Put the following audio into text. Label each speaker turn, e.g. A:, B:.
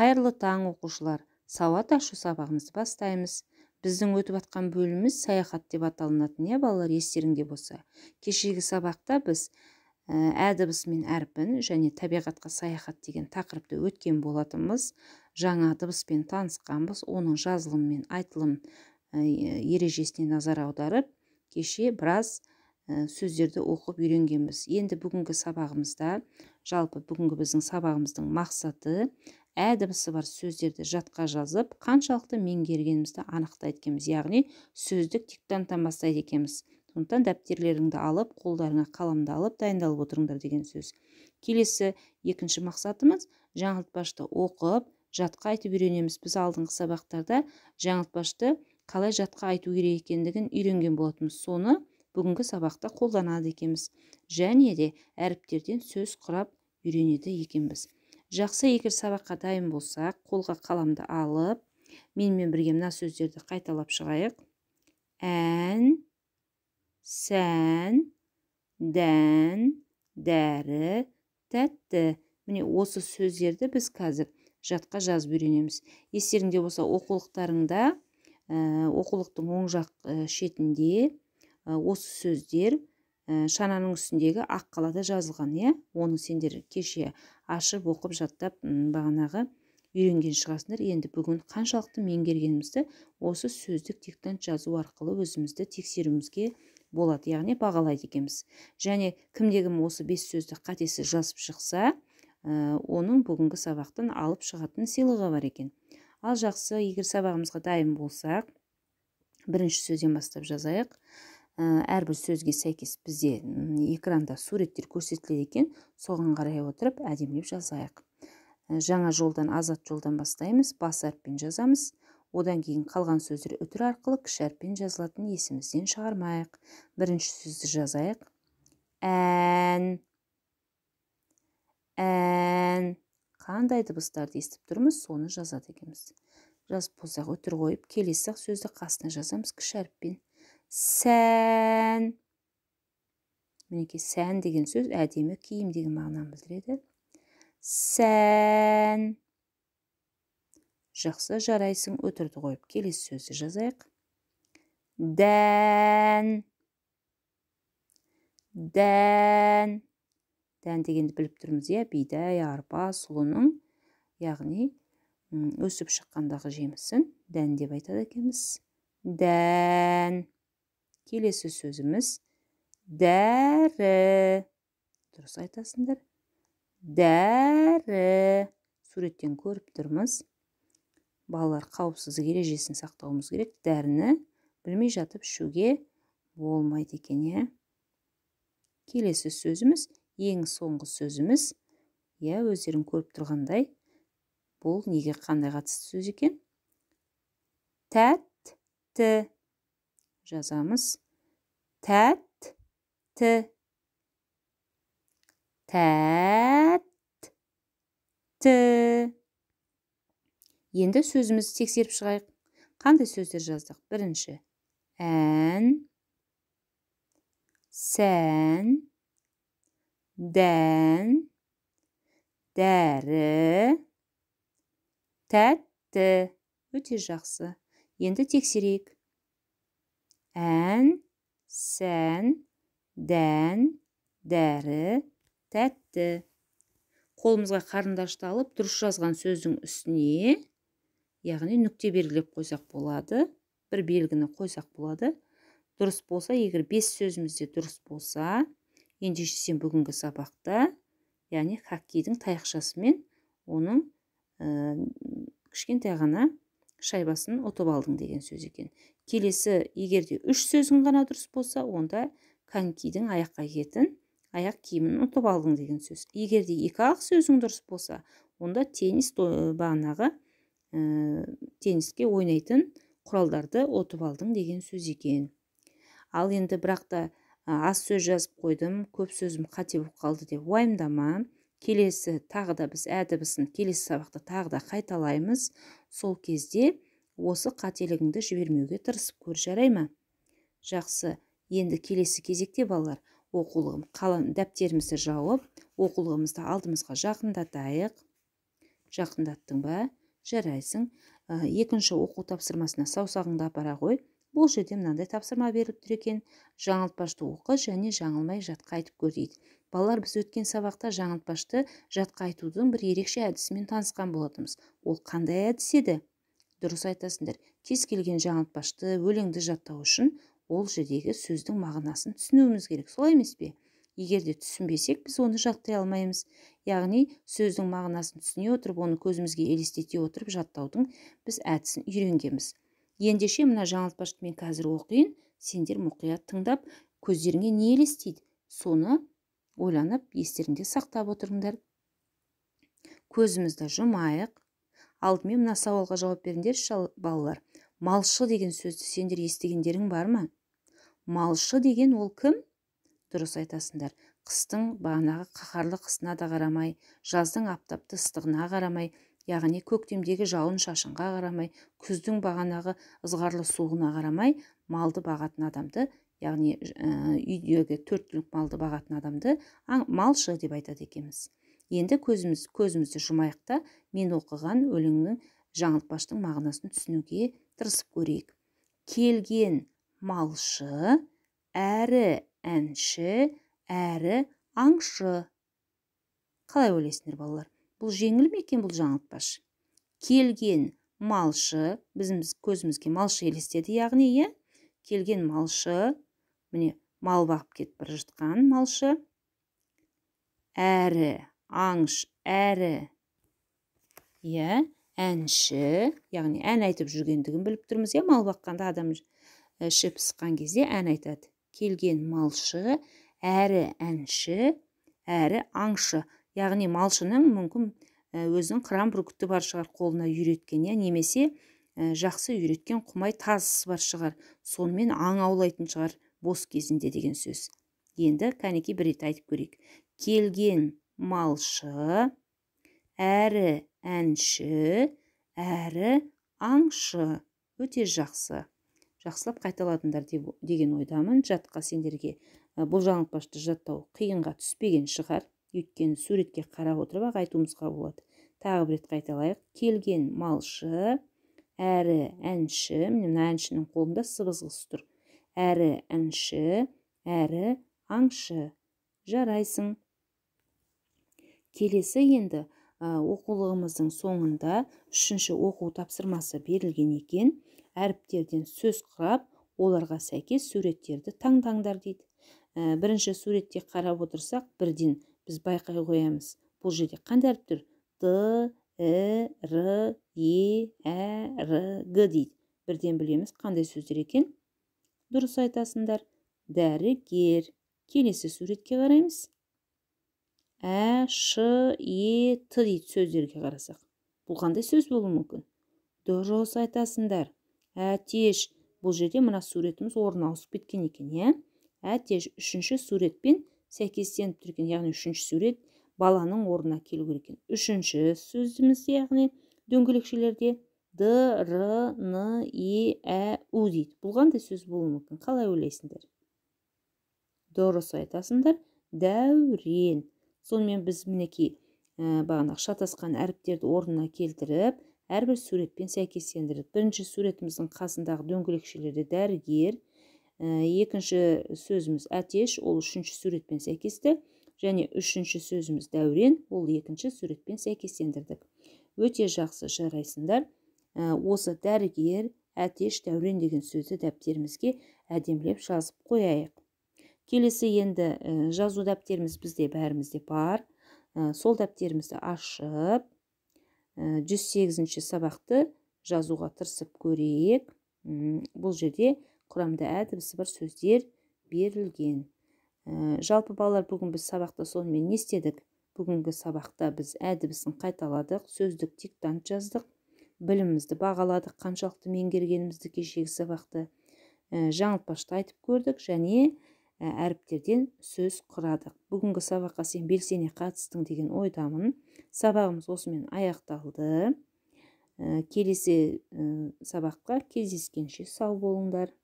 A: қайырлы таң оқушылар сауат ашу сабағымызды бастаймыз біздің өтіп жатқан бөліміміз саяхат деп аталынатын иә балалар естеріңде болса кешегі сабақта біз ә мен әрпін және табиғатқа саяхат деген тақырыпты өткен болатынбыз жаңа дыбыспен танысқанбыз оның жазылым мен айтылым ә, ережесіне назар аударып кеше біраз ә, сөздерді оқып үйренгенбіз енді бүгінгі сабағымызда жалпы бүгінгі біздің сабағымыздың мақсаты әдібісі бар сөздерді жатқа жазып қаншалықты меңгергенімізді анықтайды екенбіз яғни сөздік диктанттан бастайды екенбіз сондықтан дәптерлеріңді алып қолдарыңа қаламды алып дайындалып отырыңдар деген сөз келесі екінші мақсатымыз жаңылтпашты оқып жатқа айтып үйренеміз біз алдыңғы сабақтарда жаңылтпашты қалай жатқа айту керек екендігін үйренген болатынбыз соны бүгінгі сабақта қолданады екенбіз және де әріптерден сөз құрап үйренеді екенбіз жақсы егер сабаққа дайын болсақ қолға қаламды алып менімен бірге мына сөздерді қайталап шығайық ән сән дән дәрі тәтті міне осы сөздерді біз қазір жатқа жазып үйренеміз естеріңде болса оқулықтарыңда э, оқулықтың оң жақ э, шетінде э, осы сөздер шананың үстіндегі ақ қалада жазылған иә оны сендер кеше ашып оқып жаттап бағанағы үйренген шығасыңдар енді бүгін қаншалықты меңгергенімізді осы сөздік диктант жазу арқылы өзімізді тексеруімізге болады яғни бағалайды екенбіз және кімде кім осы бес сөзді қатесіз жазып шықса э, оның бүгінгі сабақтан алып шығатын сыйлығы бар екен ал жақсы егер сабағымызға дайын болсақ бірінші сөзден бастап жазайық Э, әрбір сөзге сәйкес бізде экранда суреттер көрсетіледі екен соған қарай отырып әдемілеп жазайық э, жаңа жолдан азат жолдан бастаймыз бас әріппен жазамыз одан кейін қалған сөздер үтір арқылы кіші әріппен жазылатын есімізден шығармайық бірінші сөзді жазайық ән ән қандай дыбыстарды естіп тұрмыз соны жазады екенбіз жазып болсақ үтір қойып келесі сөзді қасына жазамыз кіші әріппен сән мінекей сән деген сөз әдемі киім деген мағынаны білдіреді сән жақсы жарайсың өтірді қойып келесі сөзді жазайық дән дән дән дегенді біліп тұрмыз иә бидай арпа сұлының яғни өсіп шыққандағы жемісін дән деп айтады екенбіз дән келесі сөзіміз дәрі дұрыс айтасыңдар дәрі суреттен көріп тұрмыз балалар қауіпсіздік ережесін сақтауымыз керек дәріні білмей жатып ішуге болмайды екен иә келесі сөзіміз ең соңғы сөзіміз иә өздерің көріп тұрғандай бұл неге қандай қатысты сөз екен тәтті жазамыз тәт ті тәт енді сөзімізді тексеріп шығайық қандай сөздер жаздық бірінші ән сән дән дәрі тәтті өте жақсы енді тексерейік ән сән дән дәрі тәтті қолымызға қарындашты алып дұрыс жазған сөздің үстіне яғни нүкте белгілеп қойсақ болады бір белгіні қойсақ болады дұрыс болса егер бес сөзімізде дұрыс болса ендеше сен бүгінгі сабақта яғни хоккейдің таяқшасымен оның ә, кішкентай ғана шайбасын ұтып алдың деген сөз екен келесі егер де үш сөзің ғана дұрыс болса онда конькидің аяққа киетін аяқ киімін ұтып алдың деген сөз егер де екі ақ сөзің дұрыс болса онда теннис бағанағы ә, тенниске ойнайтын құралдарды ұтып алдың деген сөз екен ал енді бірақ та аз сөз жазып қойдым көп сөзім қате болып қалды деп уайымдама келесі тағы да біз әдібісін келесі сабақта тағы да қайталаймыз сол кезде осы қателігіңді жібермеуге тырысып көр жарай ма жақсы енді келесі кезекте балалар оқулығым қалам дәптерімізді жауып оқулығымызды алдымызға жақындатайық жақындаттың ба жарайсың ә, екінші оқу тапсырмасына саусағыңды апара ғой бұл жерде мынандай тапсырма беріліп тұр екен жаңылтпашты оқы және жаңылмай жатқа айтып көр дейді балалар біз өткен сабақта жаңылтпашты жатқа айтудың бір ерекше әдісімен танысқан болатынбыз ол қандай әдіс еді дұрыс айтасыңдар кез келген жаңылтпашты өлеңді жаттау үшін ол жердегі сөздің мағынасын түсінуіміз керек солай емес пе егер де түсінбесек біз оны жаттай алмаймыз яғни сөздің мағынасын түсіне отырып оны көзімізге елестете отырып жаттаудың біз әдісін үйренгенбіз ендеше мына жаңылтпашты мен қазір оқиын сендер мұқият тыңдап көздеріңе не елестейді соны ойланып естеріңде сақтап отырыңдар көзімізді жұмайық алдымен мына сауалға жауап беріңдерші балалар малшы деген сөзді сендер естігендерің бар ма малшы деген ол кім дұрыс айтасыңдар қыстың бағанағы қаһарлы қысына да қарамай жаздың аптапты ыстығына қарамай яғни көктемдегі жауын шашынға қарамай күздің бағанағы ызғарлы суығына қарамай малды бағатын адамды яғни э, үйдегі төрт түлік малды бағатын адамды малшы деп айтады екенбіз енді көзіміз көзімізді жұмайық та мен оқыған өлеңнің жаңылтпаштың мағынасын түсінуге тырысып көрейік келген малшы әрі әнші әрі аңшы қалай ойлайсыңдар балалар бұл жеңіл ме екен бұл жаңылтпаш келген малшы біздің көзімізге малшы елестеді яғни иә келген малшы міне мал бағып кетіп бара жатқан малшы әрі аңшы әрі иә әнші яғни ән айтып жүргендігін біліп тұрмыз иә мал баққанда адам э, іші пысқан кезде ән айтады келген малшы әрі әнші әрі аңшы яғни малшының мүмкін э, өзінің қыран бүркіті бар шығар қолына үйреткен иә немесе э, жақсы үйреткен құмай тазысы бар шығар сонымен аң аулайтын шығар бос кезінде деген сөз енді кәнекей бір рет айтып көрейік келген малшы әрі әнші әрі аңшы өте жақсы жақсылап қайталадыңдар деген ойдамын жатқа сендерге бұл жаңылтпашты жаттау қиынға түспеген шығар өйткені суретке қарап отырып ақ айтуымызға болады тағы бір рет қайталайық келген малшы әрі әнші міне мына әншінің қолында сыбызғысы тұр әрі әнші әрі аңшы жарайсың келесі енді оқулығымыздың соңында үшінші оқу тапсырмасы берілген екен әріптерден сөз құрап оларға сәйкес суреттерді таңдаңдар дейді бірінші суретте қарап отырсақ бірден біз байқай қоямыз бұл жерде қандай әріптер д і р е ә р г дейді бірден білеміз қандай сөздер екен дұрыс айтасыңдар дәрігер келесі суретке қараймыз ә ш е т дейді сөздерге қарасақ бұл қандай сөз болуы мүмкін дұрыс айтасыңдар әтеш бұл жерде мына суретіміз орын ауысып кеткен екен иә әтеш үшінші суретпен сәйкестеніп тұр екен яғни үшінші сурет баланың орнына келу керек екен үшінші сөзіміз яғни дөңгелекшелерде д р н е ә у дейді бұл қандай сөз болуы мүмкін қалай ойлайсыңдар дұрыс айтасыңдар дәурен сонымен біз мінекей ә, бағанағы шатасқан әріптерді орнына келтіріп әрбір суретпен сәйкестендірдік бірінші суретіміздің қасындағы дөңгелекшелерді дәрігер ә, екінші сөзіміз әтеш ол үшінші суретпен сәйкесті және үшінші сөзіміз дәурен ол екінші суретпен сәйкестендірдік өте жақсы жарайсыңдар Ә, осы дәрігер әтеш дәурен деген сөзді дәптерімізге әдемілеп жазып қояйық келесі енді ә, жазу дәптеріміз бізде бәрімізде бар ә, сол дәптерімізді ашып 108 сегізінші сабақты жазуға тырысып көрейік бұл жерде құрамда әдібісі бар сөздер берілген жалпы балалар бүгін біз сабақта сонымен не істедік бүгінгі сабақта біз әдібісін қайталадық сөздік диктант жаздық білімімізді бағаладық қаншалықты меңгергенімізді кешегі сабақты ә, жаңылтпашты айтып көрдік және э, әріптерден сөз құрадық бүгінгі сабаққа сен белсене қатыстың деген ойдамын сабағымыз осымен аяқталды ә, келесі ә, сабаққа кездескенше сау болыңдар